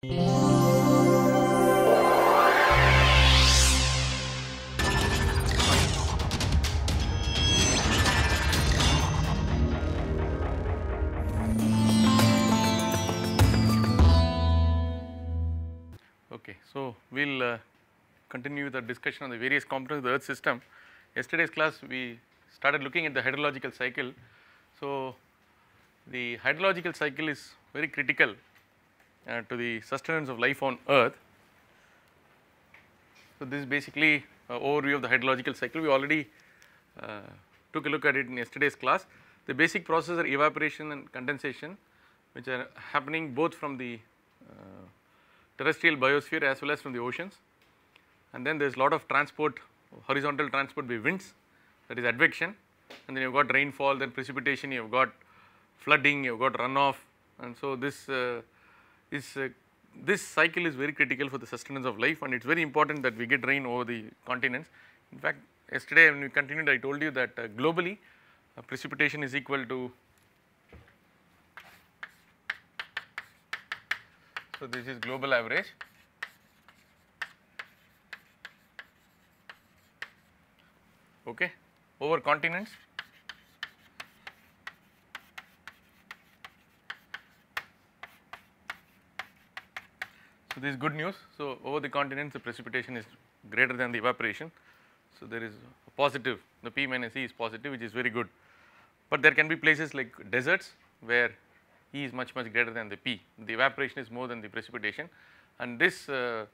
Okay, so we will uh, continue the discussion on the various components of the earth system. Yesterday's class we started looking at the hydrological cycle. So, the hydrological cycle is very critical uh, to the sustenance of life on earth. So, this is basically an overview of the hydrological cycle we already uh, took a look at it in yesterday's class. The basic processes are evaporation and condensation which are happening both from the uh, terrestrial biosphere as well as from the oceans and then there is lot of transport horizontal transport by winds that is advection and then you have got rainfall then precipitation you have got flooding you have got runoff and so this uh, is uh, this cycle is very critical for the sustenance of life and it is very important that we get rain over the continents. In fact, yesterday when we continued I told you that uh, globally uh, precipitation is equal to, so this is global average. Okay, over continents So, this is good news. So, over the continents the precipitation is greater than the evaporation. So, there is a positive the P minus E is positive which is very good. But there can be places like deserts where E is much much greater than the P. The evaporation is more than the precipitation and this uh,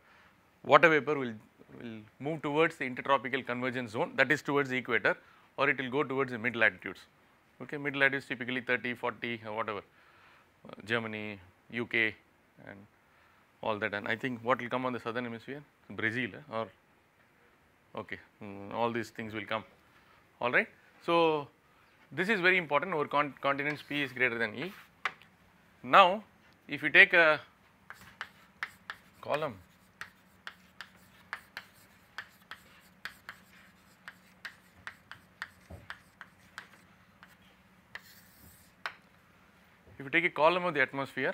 water vapor will, will move towards the intertropical convergence zone that is towards the equator or it will go towards the mid latitudes. Okay, mid latitudes typically 30, 40 whatever uh, Germany, UK and all that and I think what will come on the southern hemisphere Brazil eh? or okay mm, all these things will come all right. So, this is very important over con continents P is greater than E. Now, if you take a column if you take a column of the atmosphere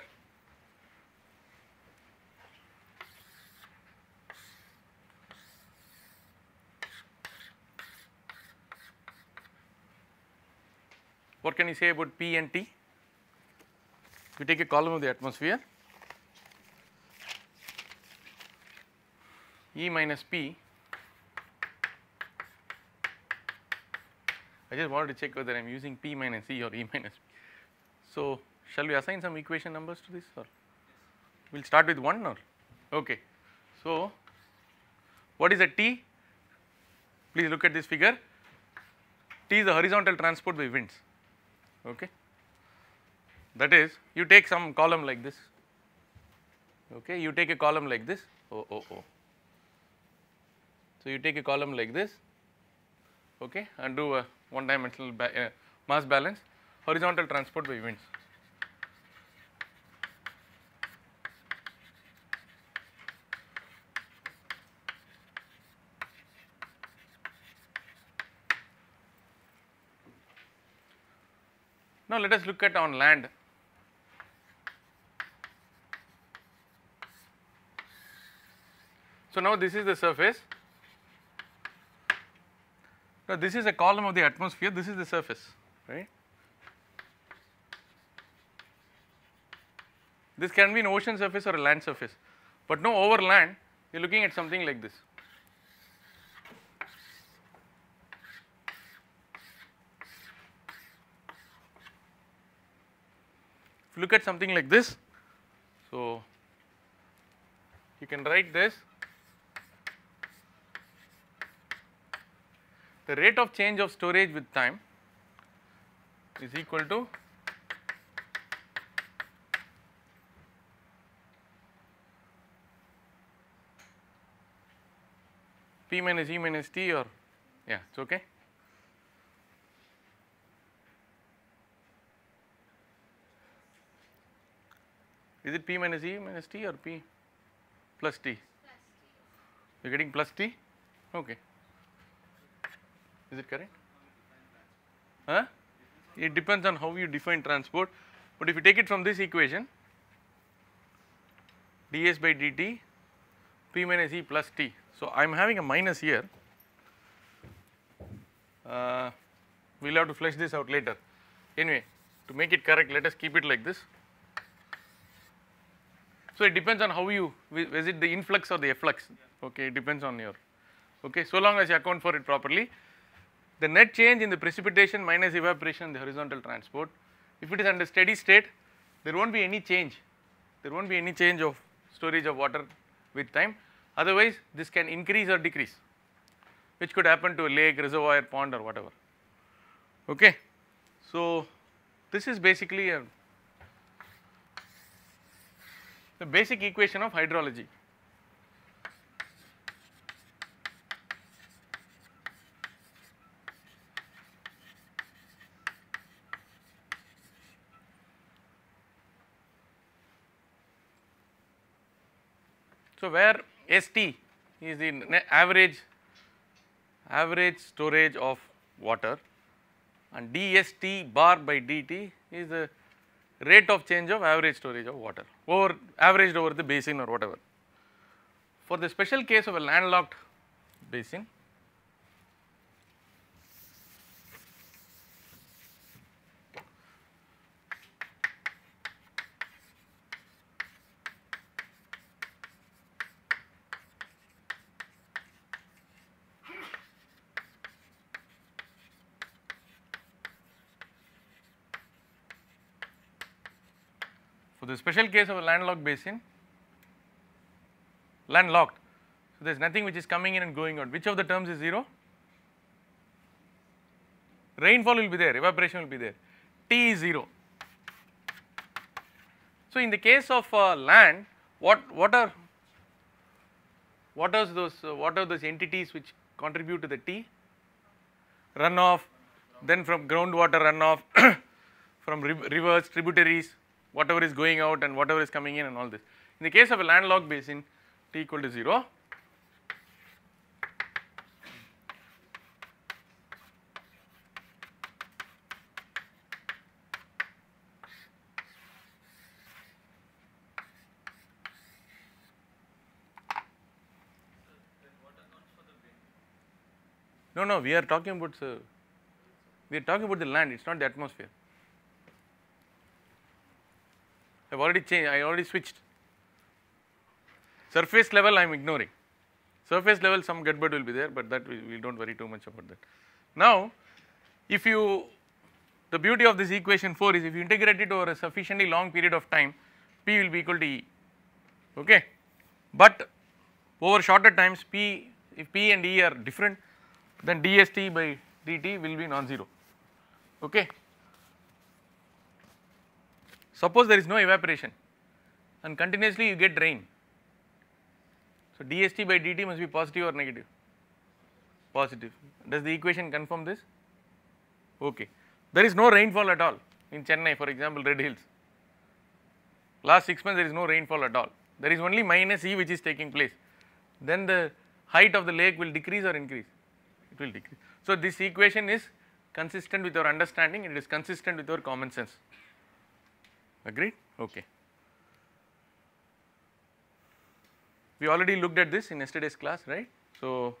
What can you say about P and T? We take a column of the atmosphere, E minus P. I just wanted to check whether I am using P minus E or E minus P. So, shall we assign some equation numbers to this or we will start with 1 or okay. So, what is a T? Please look at this figure. T is the horizontal transport by winds okay. That is you take some column like this, okay, you take a column like this, oh, oh, oh. So, you take a column like this, okay, and do a one dimensional ba uh, mass balance horizontal transport by winds. Now, let us look at on land. So, now this is the surface. Now, this is a column of the atmosphere, this is the surface, right. This can be an ocean surface or a land surface, but no over land, you are looking at something like this. look at something like this. So, you can write this the rate of change of storage with time is equal to p minus e minus t or yeah it's okay Is it P minus E minus T or P plus T? Plus T. You are getting plus T? Okay. Is it correct? Huh? It depends on how you define transport. But if you take it from this equation, ds by dt p minus e plus t. So, I am having a minus here. Uh, we will have to flesh this out later. Anyway, to make it correct, let us keep it like this. So it depends on how you, is it the influx or the efflux? Okay, it depends on your, okay, so long as you account for it properly. The net change in the precipitation minus evaporation in the horizontal transport, if it is under steady state, there won't be any change. There won't be any change of storage of water with time. Otherwise, this can increase or decrease, which could happen to a lake, reservoir, pond or whatever. Okay. So, this is basically a the basic equation of hydrology. So, where ST is the average average storage of water and dst bar by dt is the rate of change of average storage of water over averaged over the basin or whatever. For the special case of a landlocked basin, the special case of a landlocked basin, landlocked, so there is nothing which is coming in and going out. Which of the terms is 0? Rainfall will be there, evaporation will be there, T is 0. So, in the case of uh, land, what, what are what are those uh, what are those entities which contribute to the T? Runoff, then from groundwater runoff, from rivers, tributaries, whatever is going out and whatever is coming in and all this. In the case of a landlocked basin, T equal to 0, No, no, we are talking about, uh, we are talking about the land, it is not the atmosphere. I have already changed, I already switched. Surface level I am ignoring. Surface level some gutbud will be there, but that we, we do not worry too much about that. Now, if you, the beauty of this equation 4 is if you integrate it over a sufficiently long period of time, P will be equal to E, okay. But over shorter times P, if P and E are different, then dst by dt will be non-zero, okay. Suppose there is no evaporation and continuously you get rain. So, dst by dt must be positive or negative? Positive. Does the equation confirm this? Okay. There is no rainfall at all in Chennai for example, Red Hills. Last 6 months there is no rainfall at all. There is only minus E which is taking place. Then the height of the lake will decrease or increase? It will decrease. So, this equation is consistent with our understanding, it is consistent with our common sense. Agreed? Okay. We already looked at this in yesterday's class, right? So,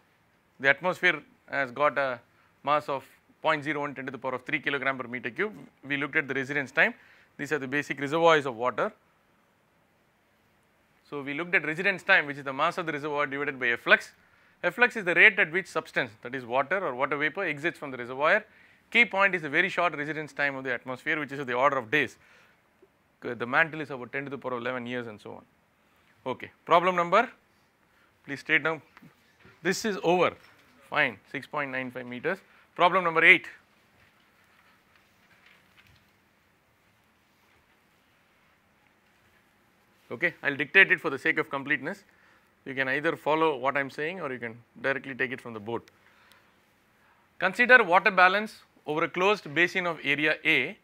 the atmosphere has got a mass of 0.01 10 to the power of 3 kilogram per meter cube. We looked at the residence time. These are the basic reservoirs of water. So, we looked at residence time which is the mass of the reservoir divided by efflux. Efflux is the rate at which substance that is water or water vapor exits from the reservoir. Key point is the very short residence time of the atmosphere which is of the order of days. Uh, the mantle is about 10 to the power of 11 years and so on. Okay, problem number, please state down, this is over, fine, 6.95 meters. Problem number 8. Okay, I will dictate it for the sake of completeness. You can either follow what I am saying or you can directly take it from the board. Consider water balance over a closed basin of area A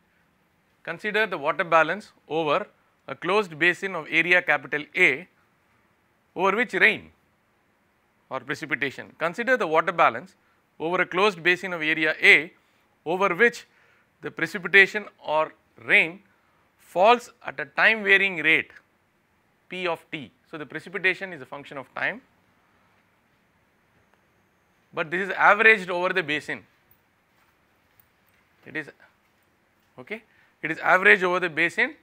consider the water balance over a closed basin of area capital A over which rain or precipitation. Consider the water balance over a closed basin of area A over which the precipitation or rain falls at a time varying rate P of t. So, the precipitation is a function of time, but this is averaged over the basin. It is okay it is average over the basin.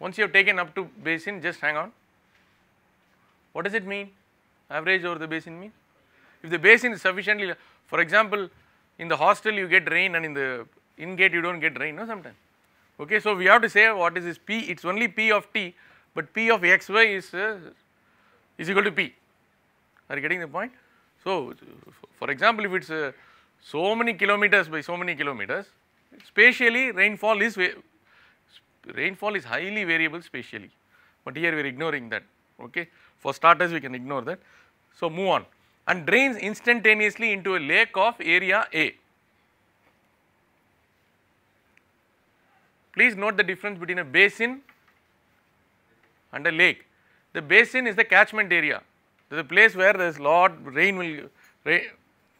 Once you have taken up to basin just hang on. What does it mean average over the basin mean? If the basin is sufficiently for example in the hostel you get rain and in the in gate you do not get rain no sometimes. Okay, so we have to say what is this P it is only P of t but P of x y is uh, is equal to P are you getting the point? So, for example if it is uh, so many kilometers by so many kilometers Spatially rainfall is rainfall is highly variable spatially, but here we are ignoring that. Okay. For starters we can ignore that. So, move on and drains instantaneously into a lake of area A. Please note the difference between a basin and a lake. The basin is the catchment area, the place where there is lot rain will, rain,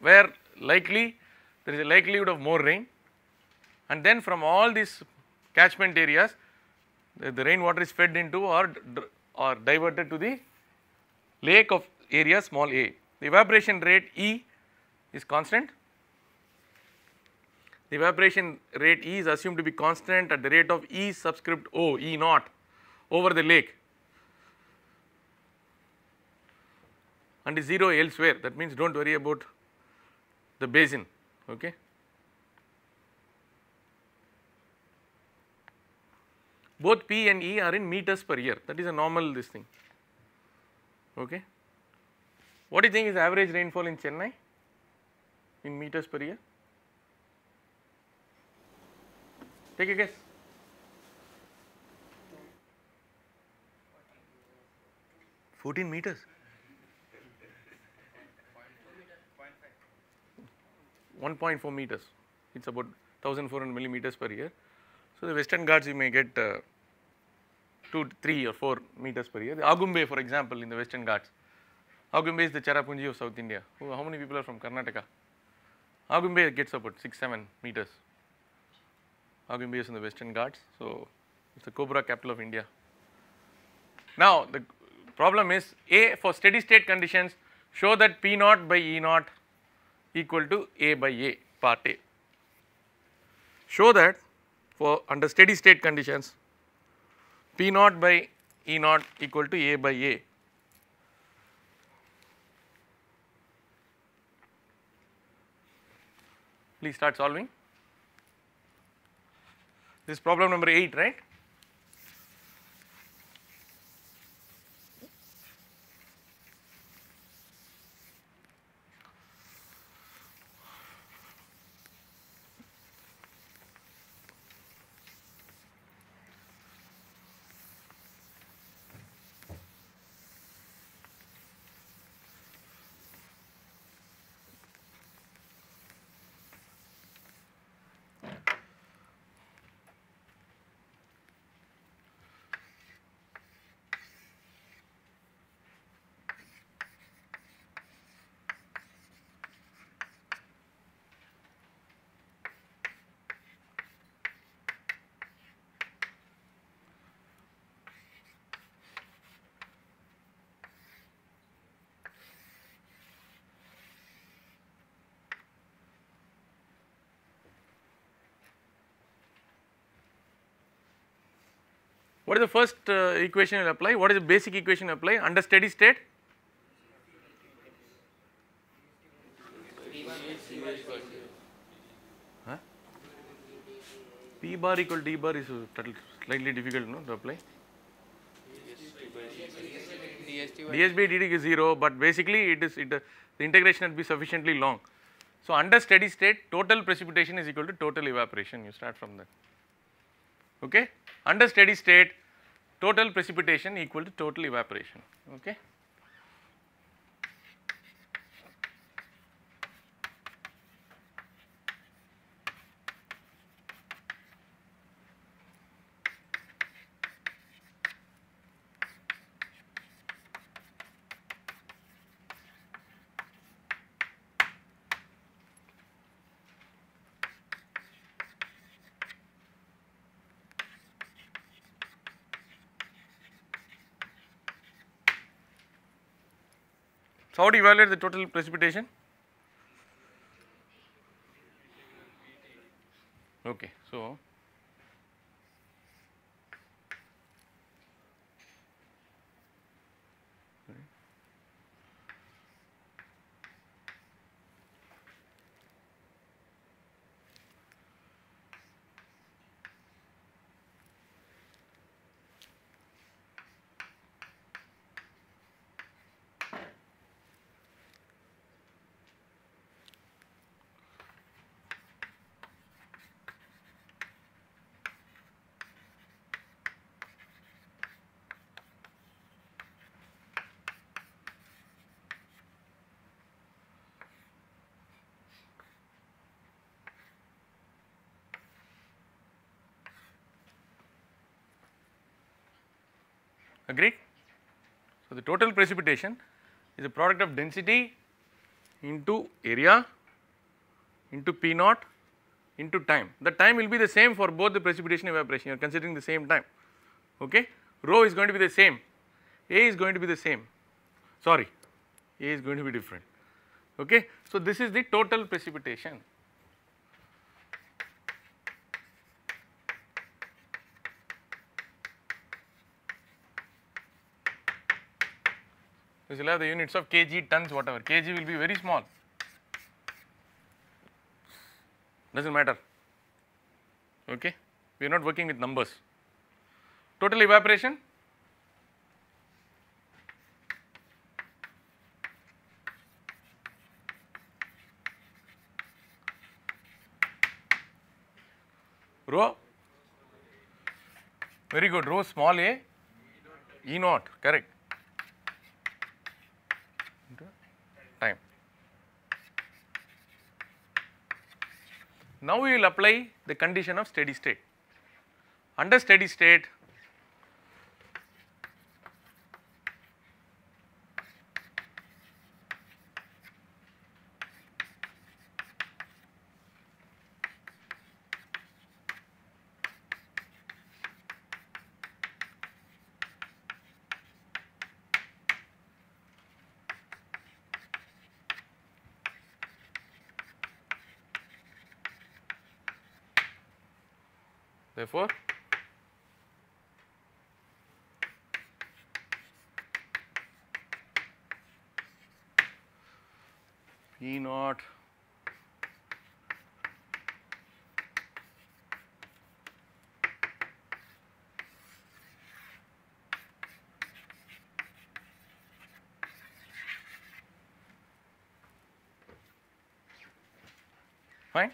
where likely there is a likelihood of more rain and then from all these catchment areas the, the rainwater is fed into or, or diverted to the lake of area small a. The evaporation rate E is constant. The evaporation rate E is assumed to be constant at the rate of E subscript O, E naught over the lake and is 0 elsewhere that means do not worry about the basin. Okay. both P and E are in meters per year that is a normal this thing okay. What do you think is average rainfall in Chennai in meters per year? Take a guess. Fourteen meters. One point four meters. It's about thousand four hundred millimeters per year. So the Western Ghats you may get uh, 2, 3 or 4 meters per year. The Agumbe for example in the western ghats. Agumbe is the Cherrapunji of South India. how many people are from Karnataka? Agumbe gets about 6, 7 meters. Agumbe is in the western ghats. So, it is the cobra capital of India. Now, the problem is A for steady state conditions show that P naught by E naught equal to A by A part A. Show that for under steady state conditions P naught by E naught equal to A by A. Please start solving. This problem number 8, right? What is the first uh, equation will apply? What is the basic equation apply under steady state? P bar equal D bar is slightly difficult no, to apply. DSB DD is 0, but basically it is it, uh, the integration will be sufficiently long. So, under steady state total precipitation is equal to total evaporation you start from that. Okay. Under steady state total precipitation equal to total evaporation okay. So, how do you evaluate the total precipitation? total precipitation is a product of density into area into P naught into time. The time will be the same for both the precipitation and evaporation, you are considering the same time. Okay. Rho is going to be the same, A is going to be the same, sorry, A is going to be different. Okay. So, this is the total precipitation. This will have the units of kg, tons, whatever. kg will be very small. Does not matter. Okay. We are not working with numbers. Total evaporation rho very good rho small a e naught correct Now we will apply the condition of steady state. Under steady state vor. P naught fine.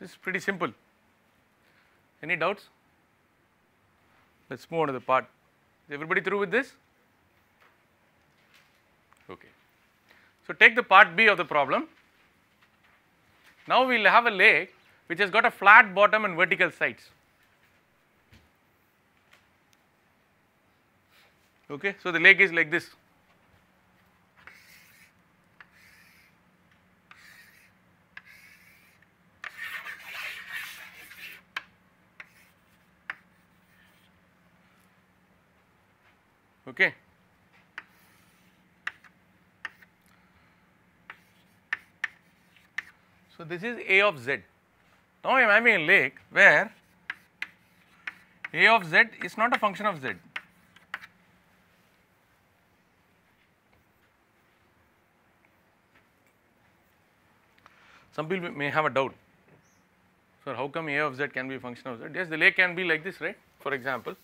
This is pretty simple. Any doubts? Let us move on to the part. Is everybody through with this? Okay. So, take the part B of the problem. Now, we will have a lake which has got a flat bottom and vertical sides. Okay. So, the lake is like this. okay so this is a of z now i am having a lake where a of z is not a function of z some people may have a doubt sir how come a of z can be a function of z yes the lake can be like this right for example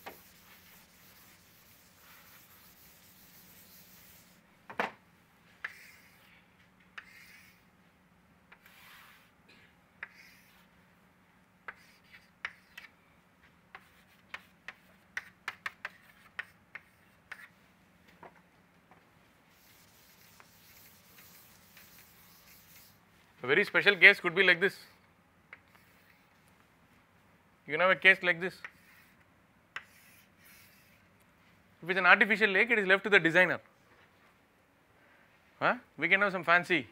very special case could be like this. You can have a case like this. If it is an artificial lake, it is left to the designer. Huh? We can have some fancy.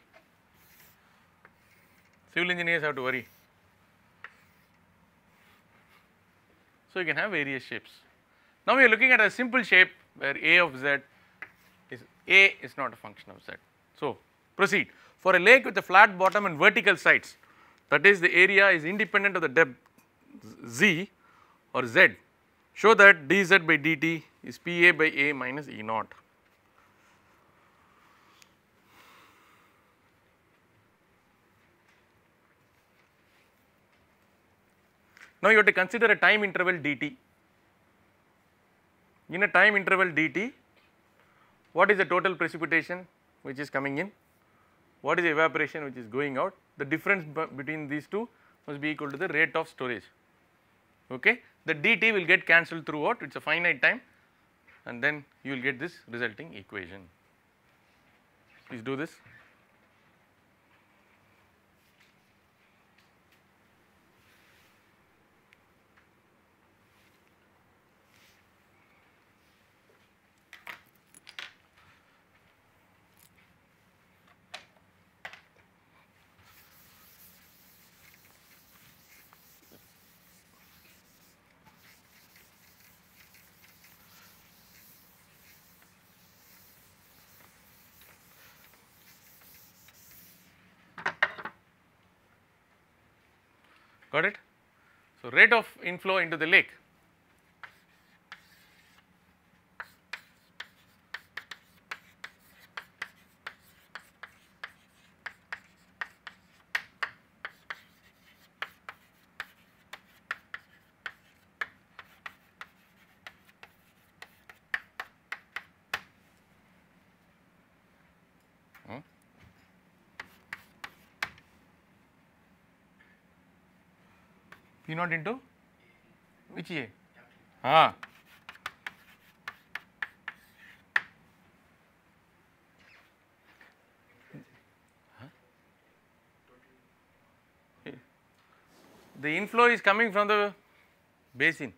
Civil engineers have to worry. So you can have various shapes. Now we are looking at a simple shape where A of z is A is not a function of z. So proceed. For a lake with a flat bottom and vertical sides, that is the area is independent of the depth z or z, show that dz by dt is Pa by A minus E naught. Now, you have to consider a time interval dt. In a time interval dt, what is the total precipitation which is coming in? what is evaporation which is going out, the difference between these two must be equal to the rate of storage. Okay. The dT will get cancelled throughout, it is a finite time and then you will get this resulting equation. Please do this. got it. So, rate of inflow into the lake not into which A? Ah. The inflow is coming from the basin.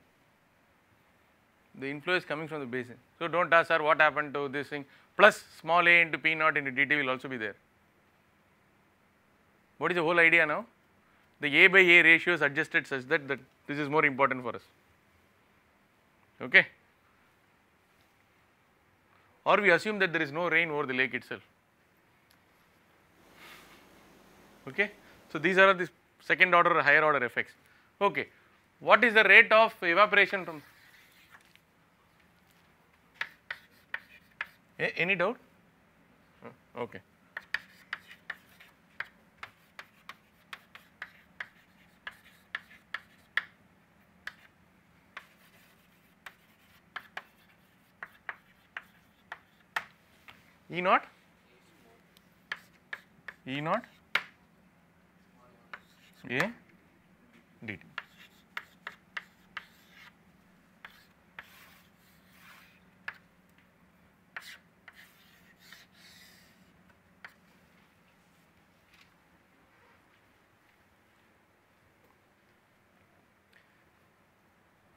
The inflow is coming from the basin. So, do not ask sir what happened to this thing plus small a into P naught into dt will also be there. What is the whole idea now? the A by A ratio is adjusted such that, that this is more important for us. Okay. Or we assume that there is no rain over the lake itself. Okay. So, these are the second order or higher order effects. Okay. What is the rate of evaporation from any doubt? Okay. E naught, E naught A dt.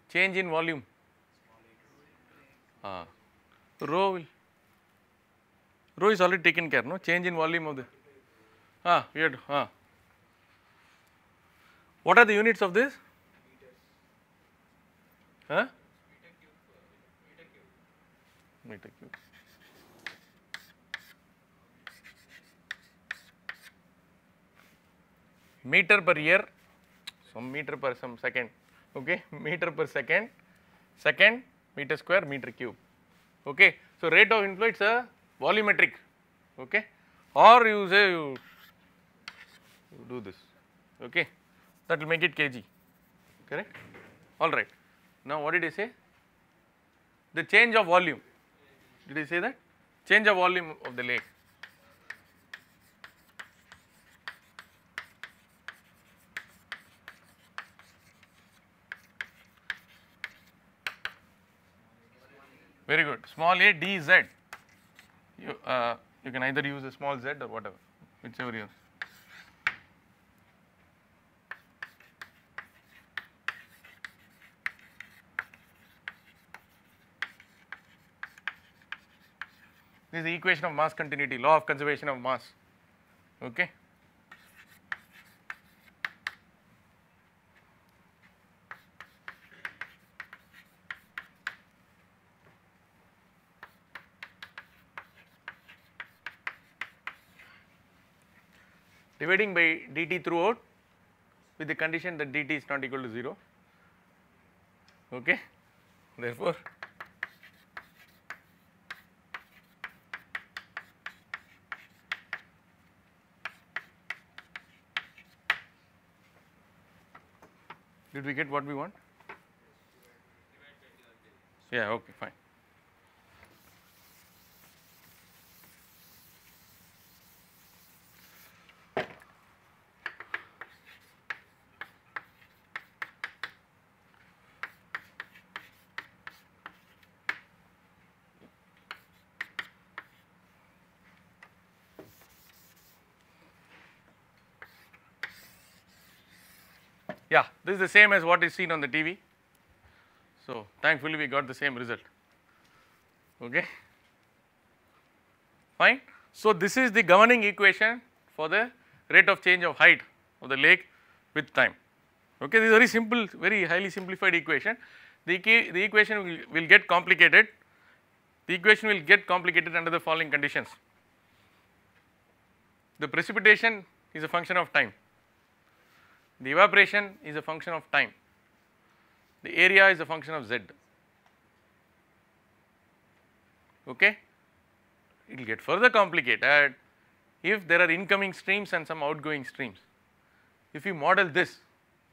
change in volume uh, rho will Rho is already taken care, no change in volume of the, ah, we had, ah. What are the units of this? Huh? Meter cube. Meter per year, some meter per some second, okay, meter per second, second, meter square, meter cube, okay. So, rate of inflow it is a volumetric okay or you say you, you do this okay that will make it kg correct all right now what did i say the change of volume did i say that change of volume of the lake very good small a d z you, uh, you can either use a small z or whatever, whichever you This is the equation of mass continuity, law of conservation of mass. Okay. dividing by dt throughout with the condition that dt is not equal to 0 okay therefore did we get what we want yeah okay fine the same as what is seen on the TV. So, thankfully we got the same result, okay, fine. So, this is the governing equation for the rate of change of height of the lake with time, okay. This is very simple, very highly simplified equation. The, key, the equation will, will get complicated, the equation will get complicated under the following conditions. The precipitation is a function of time. The evaporation is a function of time. The area is a function of z. Okay? It will get further complicated if there are incoming streams and some outgoing streams. If you model this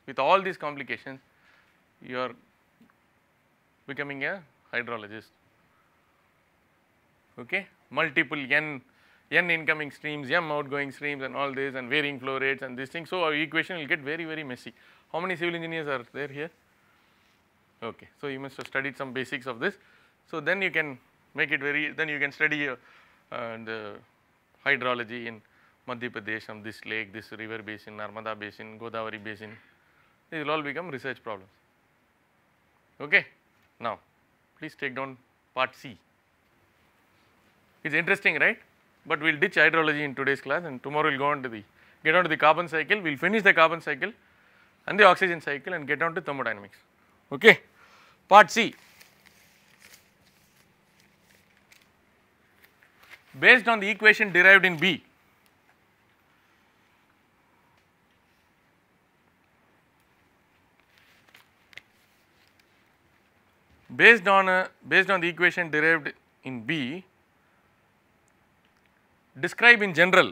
with all these complications, you are becoming a hydrologist. Okay? Multiple n n incoming streams, m outgoing streams and all this and varying flow rates and these things. So, our equation will get very, very messy. How many civil engineers are there here? Okay. So, you must have studied some basics of this. So, then you can make it very, then you can study uh, uh the hydrology in Madhya Pradesh on um, this lake, this river basin, Narmada basin, Godavari basin. These will all become research problems. Okay. Now, please take down part C. It is interesting, right? but we will ditch hydrology in today's class and tomorrow we will go on to the get on to the carbon cycle, we will finish the carbon cycle and the oxygen cycle and get on to thermodynamics. Okay. Part C, based on the equation derived in B, based on a, uh, based on the equation derived in B describe in general,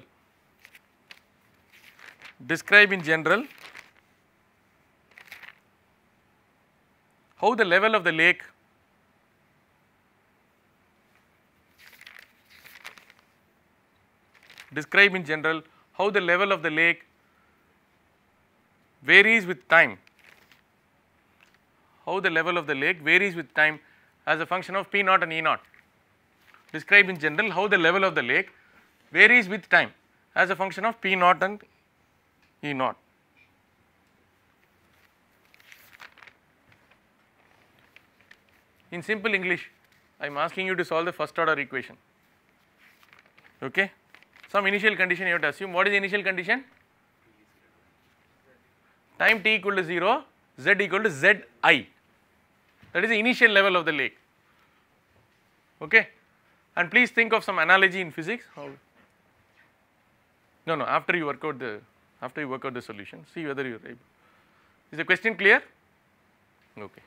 describe in general how the level of the lake describe in general how the level of the lake varies with time, how the level of the lake varies with time as a function of P naught and E naught. Describe in general how the level of the lake varies with time as a function of P naught and E naught. In simple English, I am asking you to solve the first order equation. Okay. Some initial condition you have to assume. What is the initial condition? Time t equal to 0, z equal to zi. That is the initial level of the lake. Okay. And please think of some analogy in physics. No, no, after you work out the, after you work out the solution, see whether you are able. Is the question clear? Okay.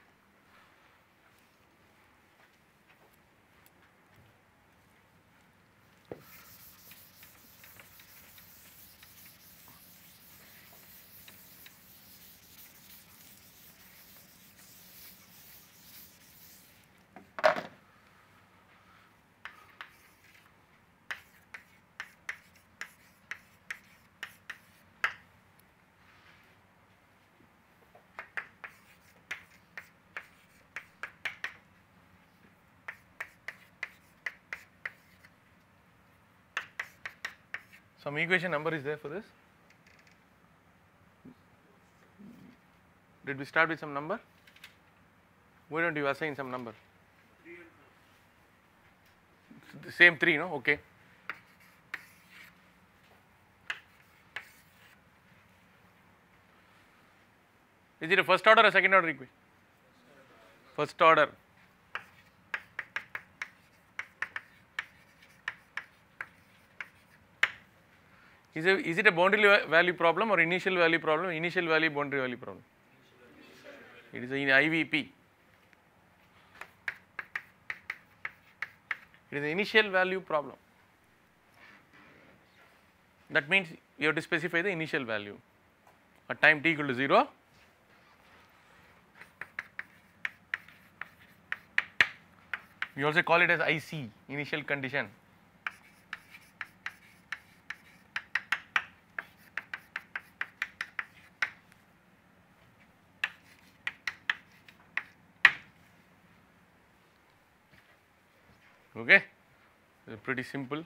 Some equation number is there for this. Did we start with some number? Why don't you assign some number? The same 3, no? Okay. Is it a first order or second order equation? First order. Is, a, is it a boundary value problem or initial value problem? Initial value boundary value problem. It is in IVP. It is an initial value problem. That means you have to specify the initial value at time t equal to 0. We also call it as IC, initial condition. okay pretty simple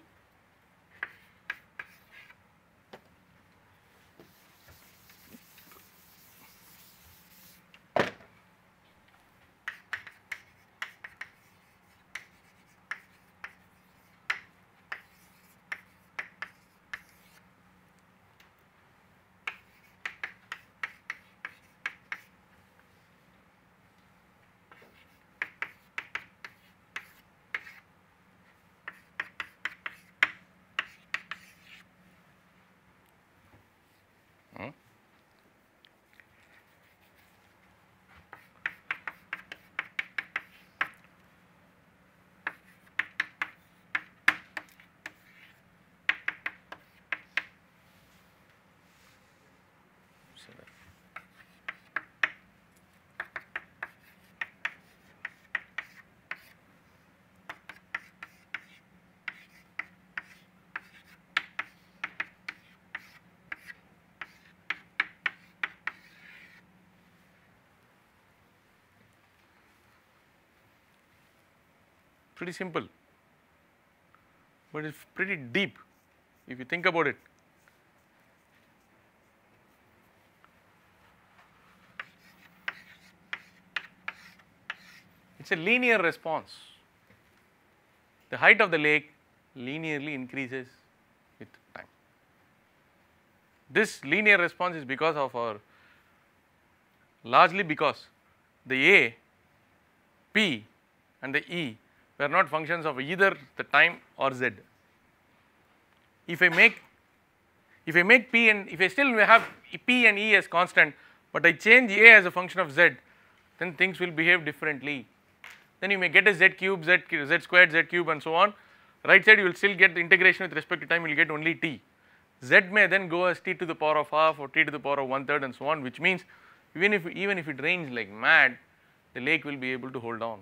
pretty simple, but it's pretty deep if you think about it. It's a linear response. The height of the lake linearly increases with time. This linear response is because of our largely because the A, P and the E are not functions of either the time or z. If I make if I make p and if I still have p and e as constant, but I change a as a function of z, then things will behave differently. Then you may get a z cube, z, z squared, z cube and so on. Right side you will still get the integration with respect to time, you will get only t. z may then go as t to the power of half or t to the power of one third and so on, which means even if even if it rains like mad, the lake will be able to hold on.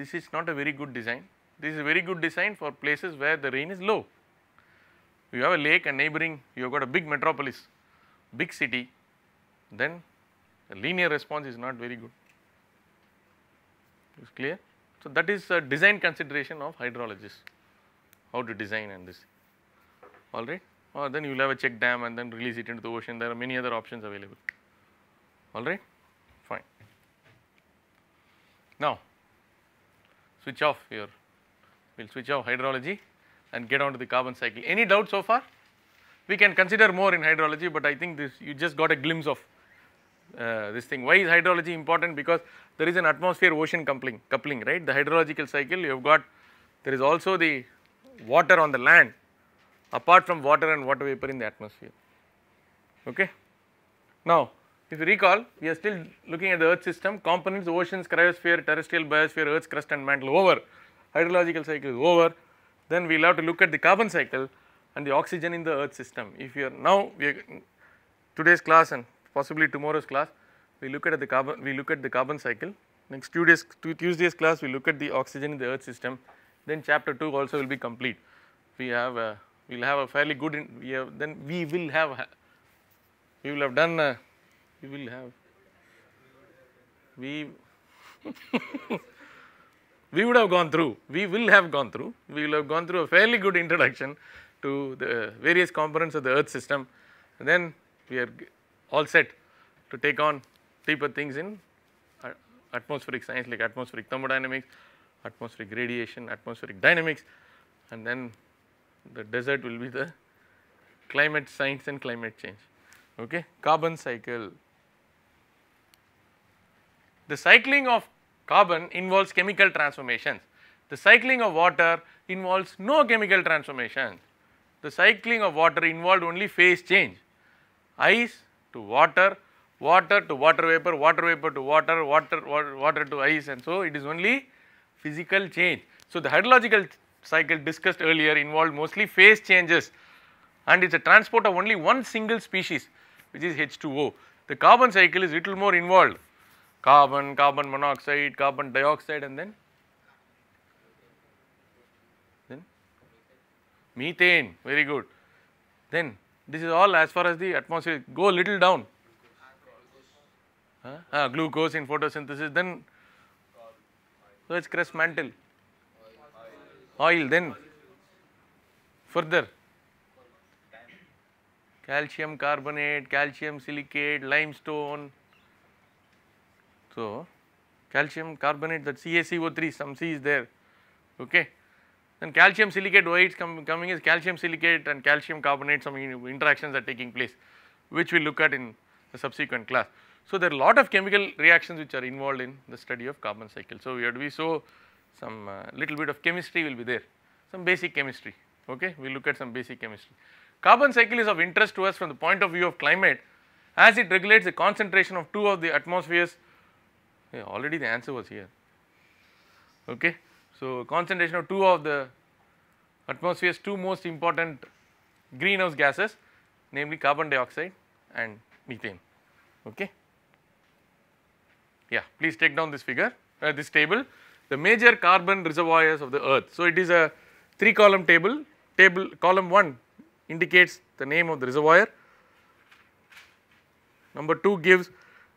This is not a very good design. This is a very good design for places where the rain is low. You have a lake and neighboring, you have got a big metropolis, big city, then linear response is not very good. Is clear? So, that is a design consideration of hydrologists, how to design and this, all right. Or then you will have a check dam and then release it into the ocean, there are many other options available, all right, fine. Now, switch off your, we will switch off hydrology and get on to the carbon cycle. Any doubt so far? We can consider more in hydrology, but I think this you just got a glimpse of uh, this thing. Why is hydrology important? Because there is an atmosphere ocean coupling, coupling, right? The hydrological cycle you have got, there is also the water on the land apart from water and water vapor in the atmosphere, okay. Now, if you recall, we are still looking at the Earth system, components, oceans, cryosphere, terrestrial biosphere, Earth's crust and mantle over, hydrological cycle is over, then we will have to look at the carbon cycle and the oxygen in the Earth system. If you are now, we are today's class and possibly tomorrow's class, we look at the carbon, we look at the carbon cycle. Next two days, Tuesday's class, we look at the oxygen in the Earth system. Then chapter 2 also will be complete. We have uh, we will have a fairly good, in, we have, then we will have, we will have done a, uh, we will have. We we would have gone through, we will have gone through, we will have gone through a fairly good introduction to the various components of the earth system and then we are all set to take on deeper things in uh, atmospheric science like atmospheric thermodynamics, atmospheric radiation, atmospheric dynamics and then the desert will be the climate science and climate change, okay. Carbon cycle, the cycling of carbon involves chemical transformations. The cycling of water involves no chemical transformation. The cycling of water involved only phase change. Ice to water, water to water vapor, water vapor to water, water, water, to ice and so it is only physical change. So, the hydrological cycle discussed earlier involved mostly phase changes and it is a transport of only one single species which is H2O. The carbon cycle is little more involved carbon, carbon monoxide, carbon dioxide and then then methane very good. Then this is all as far as the atmosphere go little down uh, uh, glucose in photosynthesis then so it is crust mantle oil then further calcium carbonate, calcium silicate, limestone so, calcium carbonate that CaCO3 some C is there okay. Then calcium silicate OH com coming is calcium silicate and calcium carbonate some interactions are taking place which we look at in the subsequent class. So, there are lot of chemical reactions which are involved in the study of carbon cycle. So, we have to be so some uh, little bit of chemistry will be there some basic chemistry okay we look at some basic chemistry. Carbon cycle is of interest to us from the point of view of climate as it regulates the concentration of two of the atmosphere's already the answer was here. Okay. So, concentration of two of the atmosphere's two most important greenhouse gases namely carbon dioxide and methane. Okay. Yeah, please take down this figure, uh, this table, the major carbon reservoirs of the earth. So, it is a 3 column table, table column 1 indicates the name of the reservoir, number 2 gives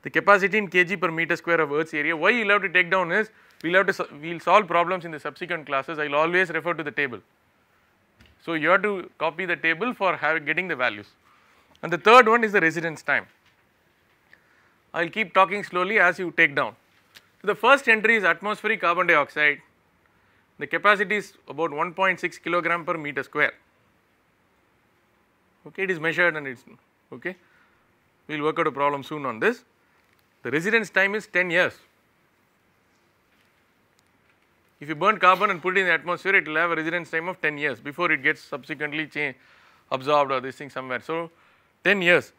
the capacity in kg per meter square of earth's area. Why you will have to take down is, we will have to, we will solve problems in the subsequent classes, I will always refer to the table. So, you have to copy the table for have, getting the values. And the third one is the residence time. I will keep talking slowly as you take down. So, the first entry is atmospheric carbon dioxide. The capacity is about 1.6 kilogram per meter square. Okay, it is measured and it is okay. We will work out a problem soon on this. The residence time is 10 years. If you burn carbon and put it in the atmosphere, it will have a residence time of 10 years before it gets subsequently changed, absorbed or this thing somewhere. So, 10 years.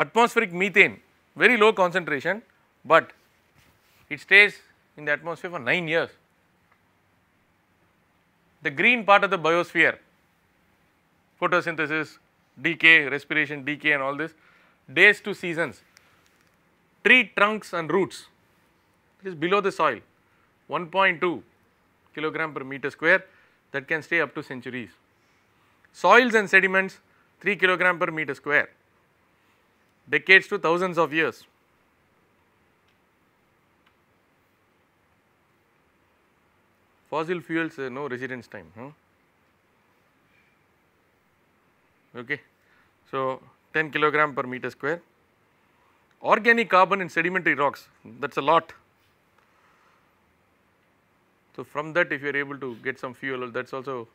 Atmospheric methane, very low concentration, but it stays in the atmosphere for 9 years. The green part of the biosphere, photosynthesis, decay, respiration, decay and all this, days to seasons tree trunks and roots it is below the soil 1.2 kilogram per meter square that can stay up to centuries. Soils and sediments 3 kilogram per meter square decades to thousands of years. Fossil fuels uh, no residence time. Huh? Okay. So, 10 kilogram per meter square organic carbon in sedimentary rocks that is a lot. So, from that if you are able to get some fuel that is also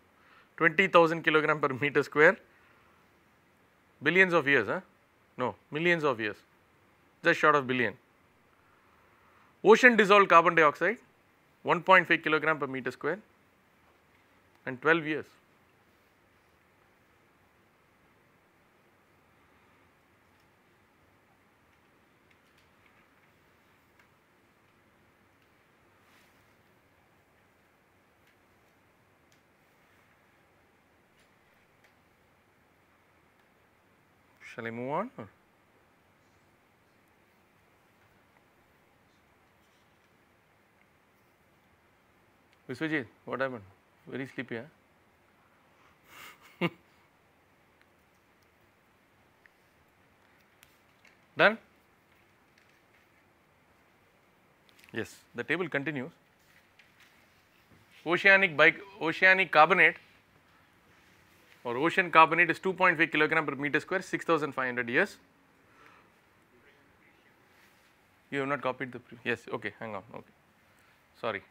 20,000 kilogram per meter square billions of years huh? no millions of years just short of billion. Ocean dissolved carbon dioxide 1.5 kilogram per meter square and 12 years. Shall I move on? Or? Viswajit, what happened? Very sleepy, huh? Done? Yes, the table continues. Oceanic, oceanic carbonate or ocean carbonate is 2.5 kilogram per meter square 6500 years. You have not copied the, yes, okay, hang on, okay, sorry.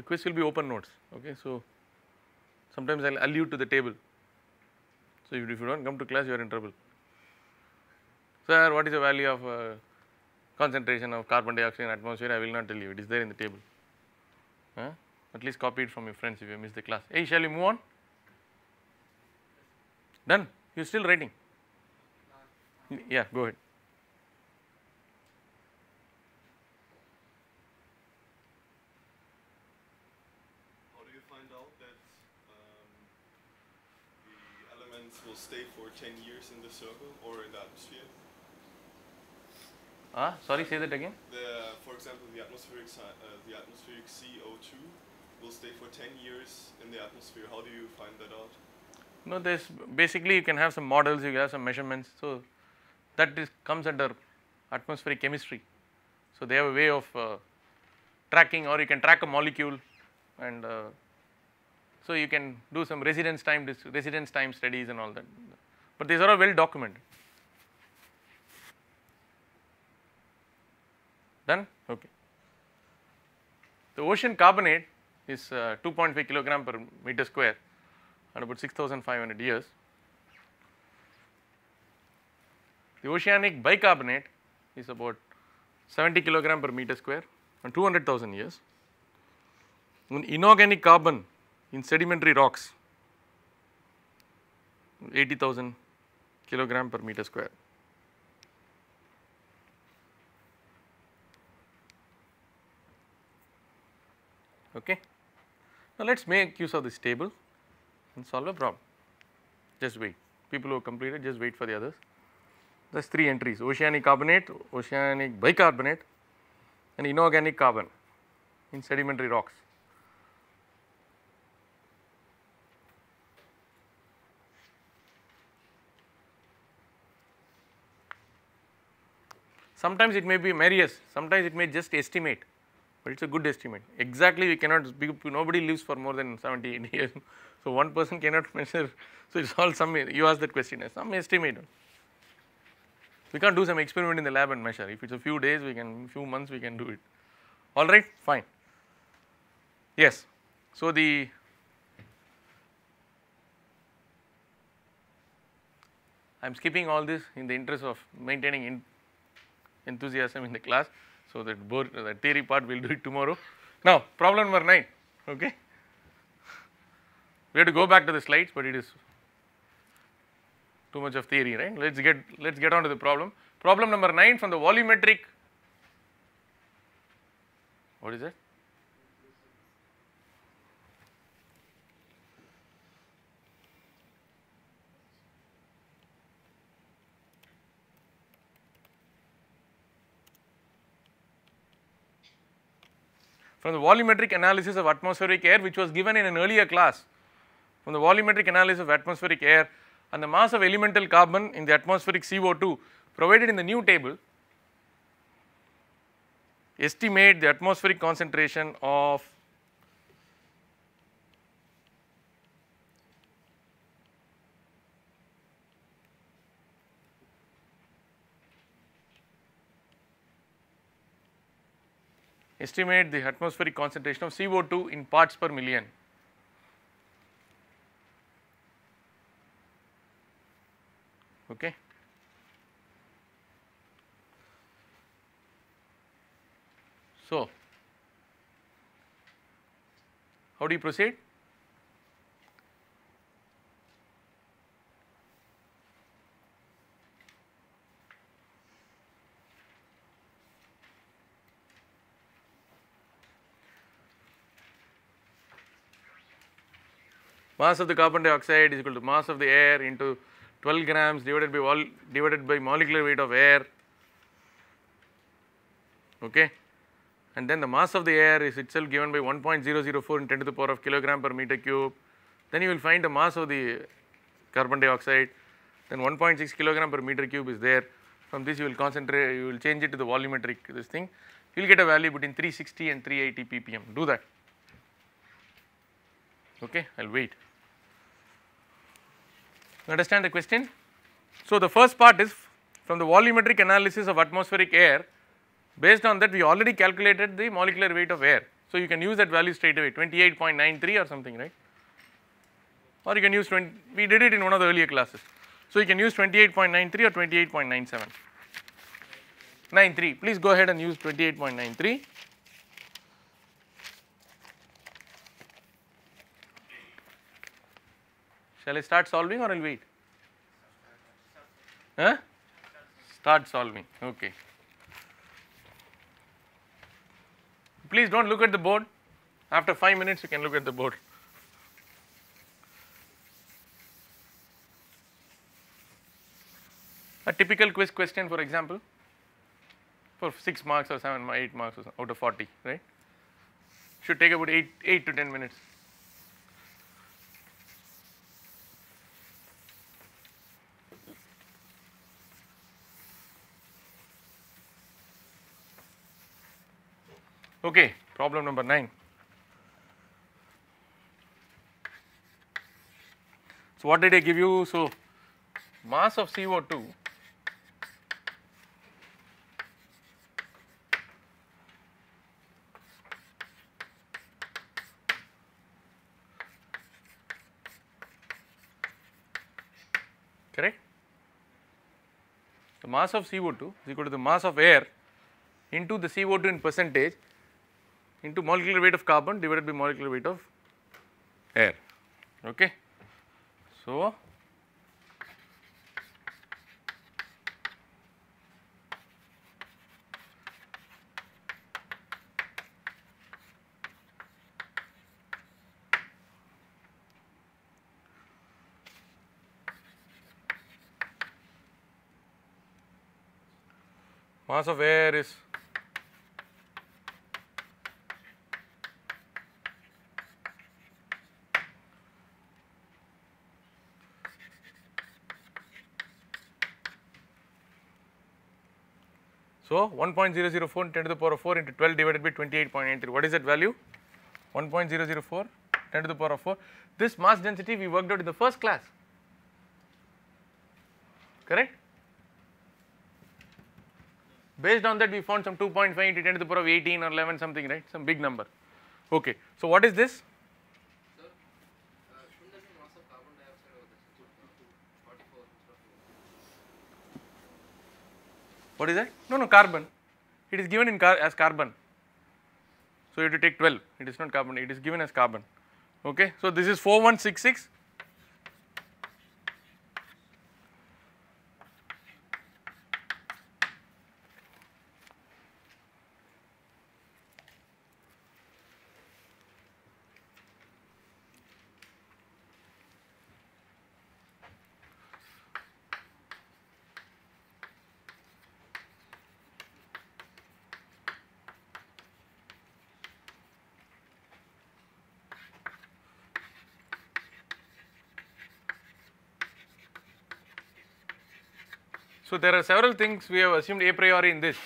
The quiz will be open notes, okay. So, sometimes I will allude to the table. So, if, if you do not come to class, you are in trouble. Sir, what is the value of uh, concentration of carbon dioxide in atmosphere? I will not tell you, it is there in the table. Huh? At least copy it from your friends if you miss the class. Hey, shall we move on? Done? You are still writing? Yeah, go ahead. find out that um, the elements will stay for 10 years in the circle or in the atmosphere. Ah, sorry, say that again. The, for example, the atmospheric, uh, the atmospheric CO2 will stay for 10 years in the atmosphere. How do you find that out? No, there's basically you can have some models, you can have some measurements. So, that is, comes under atmospheric chemistry. So, they have a way of uh, tracking or you can track a molecule and uh, so you can do some residence time residence time studies and all that, but these are all well documented. Done? Okay. The ocean carbonate is uh, 2.5 kilogram per meter square and about 6,500 years. The oceanic bicarbonate is about 70 kilogram per meter square and 200,000 years. In inorganic carbon in sedimentary rocks 80,000 kilogram per meter square. Okay. Now, let us make use of this table and solve a problem. Just wait, people who completed just wait for the others. There is 3 entries oceanic carbonate, oceanic bicarbonate and inorganic carbon in sedimentary rocks. Sometimes it may be Marius, sometimes it may just estimate, but it is a good estimate. Exactly we cannot, nobody lives for more than 70, 80 years. So, one person cannot measure, so it is all some, you ask that question, some estimate. We can't do some experiment in the lab and measure, if it is a few days we can, few months we can do it, all right, fine. Yes, so the I am skipping all this in the interest of maintaining enthusiasm in the class. So, that the theory part we will do it tomorrow. Now, problem number 9, okay. We have to go back to the slides, but it is too much of theory, right. Let us get, let us get on to the problem. Problem number 9 from the volumetric, what is it? from the volumetric analysis of atmospheric air which was given in an earlier class from the volumetric analysis of atmospheric air and the mass of elemental carbon in the atmospheric CO2 provided in the new table estimate the atmospheric concentration of estimate the atmospheric concentration of CO2 in parts per million. Okay. So, how do you proceed? Mass of the carbon dioxide is equal to mass of the air into 12 grams divided by divided by molecular weight of air okay and then the mass of the air is itself given by 1.004 in 10 to the power of kilogram per meter cube then you will find the mass of the carbon dioxide then 1.6 kilogram per meter cube is there from this you will concentrate you will change it to the volumetric this thing you will get a value between 360 and 380 ppm do that okay I will wait. You understand the question? So, the first part is from the volumetric analysis of atmospheric air based on that we already calculated the molecular weight of air. So, you can use that value straight away 28.93 or something right or you can use 20 we did it in one of the earlier classes. So, you can use 28.93 or 28.97 93 please go ahead and use 28.93 Shall I start solving or I will wait? Huh? Start solving, okay. Please do not look at the board. After 5 minutes, you can look at the board. A typical quiz question, for example, for 6 marks or 7, 8 marks or out of 40, right? Should take about 8, eight to 10 minutes. Okay, problem number 9. So, what did I give you? So, mass of CO2 correct. The mass of CO2 is equal to the mass of air into the CO2 in percentage into molecular weight of carbon divided by molecular weight of air. Okay. So, mass of air is So, 1.004 10 to the power of 4 into 12 divided by 28.83. What is that value? 1.004 10 to the power of 4. This mass density we worked out in the first class, correct? Based on that we found some 2.5 into 10 to the power of 18 or 11 something, right? Some big number. Okay. So, what is this? What is that? No, no, carbon. It is given in car as carbon. So, you have to take 12, it is not carbon, it is given as carbon. Okay. So, this is 4166 So there are several things we have assumed a priori in this.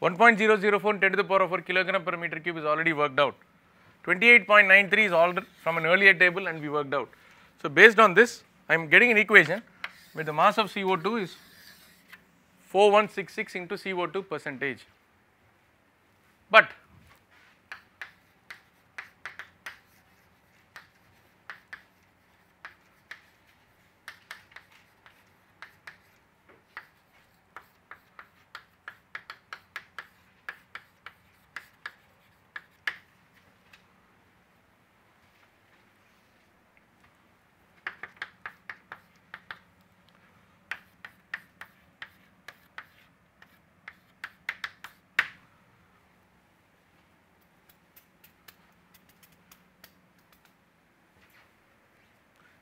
1.004 10 to the power of 4 kilogram per meter cube is already worked out. 28.93 is all from an earlier table and we worked out. So based on this, I am getting an equation where the mass of CO2 is 4166 into CO2 percentage. But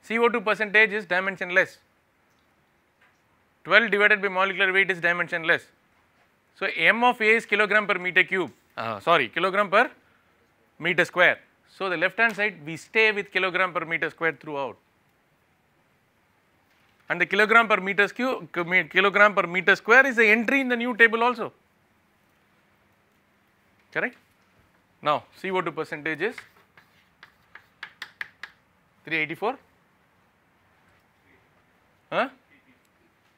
CO2 percentage is dimensionless. 12 divided by molecular weight is dimensionless. So, m of A is kilogram per meter cube, uh, sorry, kilogram per meter square. So, the left hand side we stay with kilogram per meter square throughout and the kilogram per meter cube, kilogram per meter square is the entry in the new table also, correct. Now, CO2 percentage is 384 huh?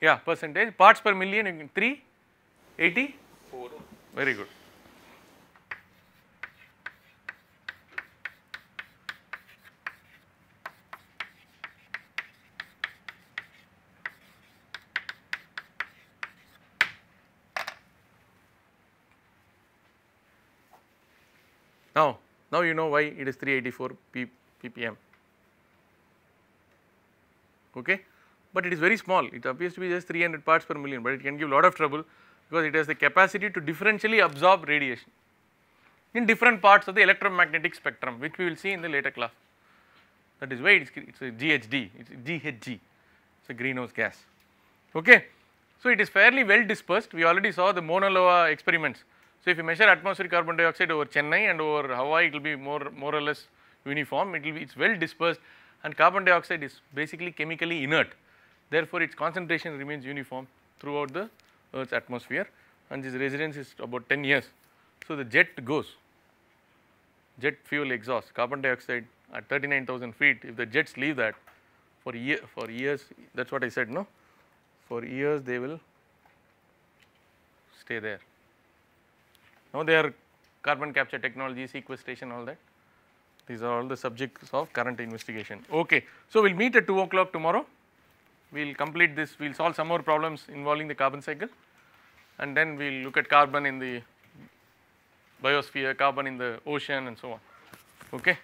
yeah percentage parts per million 3 80 Four. very good Now, now you know why it is 384 ppm. Okay but it is very small. It appears to be just 300 parts per million, but it can give lot of trouble because it has the capacity to differentially absorb radiation in different parts of the electromagnetic spectrum, which we will see in the later class. That is why it is it's a GHD, it is GHG, it is a greenhouse gas. Okay. So, it is fairly well dispersed. We already saw the Mauna Loa experiments. So, if you measure atmospheric carbon dioxide over Chennai and over Hawaii, it will be more, more or less uniform. It will be, it's well dispersed and carbon dioxide is basically chemically inert. Therefore, its concentration remains uniform throughout the Earth's atmosphere and this residence is about 10 years. So, the jet goes, jet fuel exhaust, carbon dioxide at 39,000 feet, if the jets leave that for, year, for years, that is what I said, no? For years they will stay there. Now, they are carbon capture technology, sequestration, all that. These are all the subjects of current investigation. Okay. So, we will meet at 2 o'clock tomorrow we will complete this, we will solve some more problems involving the carbon cycle and then we will look at carbon in the biosphere, carbon in the ocean and so on. Okay.